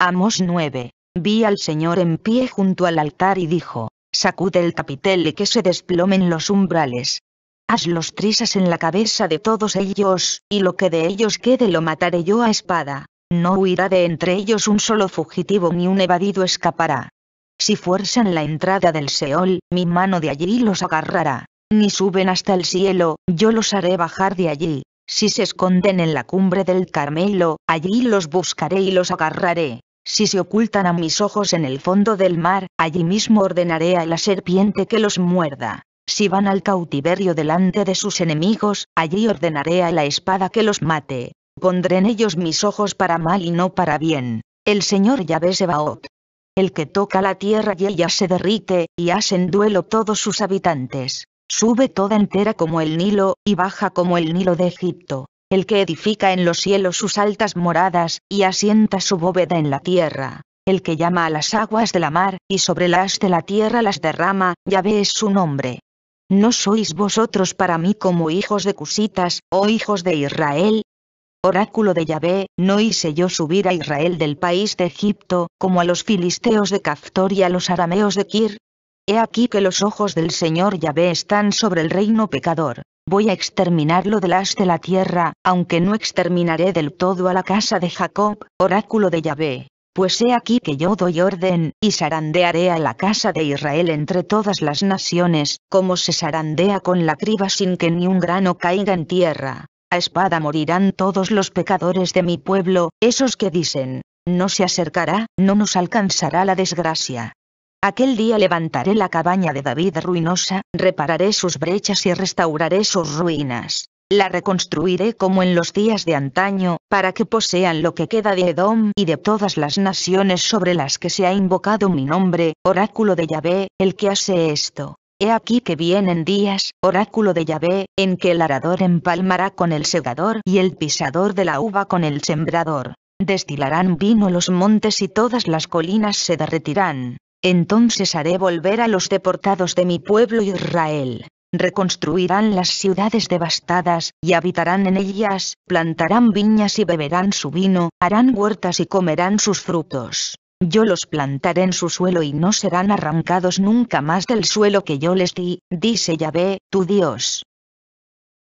Amos 9. Vi al Señor en pie junto al altar y dijo, sacude el capitel y que se desplomen los umbrales. Haz los trisas en la cabeza de todos ellos, y lo que de ellos quede lo mataré yo a espada. No huirá de entre ellos un solo fugitivo ni un evadido escapará. Si fuerzan la entrada del Seol, mi mano de allí los agarrará. Ni suben hasta el cielo, yo los haré bajar de allí. Si se esconden en la cumbre del Carmelo, allí los buscaré y los agarraré si se ocultan a mis ojos en el fondo del mar, allí mismo ordenaré a la serpiente que los muerda. Si van al cautiverio delante de sus enemigos, allí ordenaré a la espada que los mate. Pondré en ellos mis ojos para mal y no para bien. El Señor Yahvé Sebaot. El que toca la tierra y ella se derrite, y hacen duelo todos sus habitantes. Sube toda entera como el Nilo, y baja como el Nilo de Egipto el que edifica en los cielos sus altas moradas, y asienta su bóveda en la tierra, el que llama a las aguas de la mar, y sobre las de la tierra las derrama, Yahvé es su nombre. ¿No sois vosotros para mí como hijos de Cusitas, o oh hijos de Israel? Oráculo de Yahvé, no hice yo subir a Israel del país de Egipto, como a los filisteos de Caftor y a los arameos de Kir, He aquí que los ojos del Señor Yahvé están sobre el reino pecador. Voy a exterminarlo del las de la tierra, aunque no exterminaré del todo a la casa de Jacob, oráculo de Yahvé. Pues he aquí que yo doy orden, y zarandearé a la casa de Israel entre todas las naciones, como se zarandea con la criba sin que ni un grano caiga en tierra. A espada morirán todos los pecadores de mi pueblo, esos que dicen, no se acercará, no nos alcanzará la desgracia. Aquel día levantaré la cabaña de David ruinosa, repararé sus brechas y restauraré sus ruinas. La reconstruiré como en los días de antaño, para que posean lo que queda de Edom y de todas las naciones sobre las que se ha invocado mi nombre, oráculo de Yahvé, el que hace esto. He aquí que vienen días, oráculo de Yahvé, en que el arador empalmará con el segador y el pisador de la uva con el sembrador. Destilarán vino los montes y todas las colinas se derretirán. Entonces haré volver a los deportados de mi pueblo Israel. Reconstruirán las ciudades devastadas, y habitarán en ellas, plantarán viñas y beberán su vino, harán huertas y comerán sus frutos. Yo los plantaré en su suelo y no serán arrancados nunca más del suelo que yo les di, dice Yahvé, tu Dios.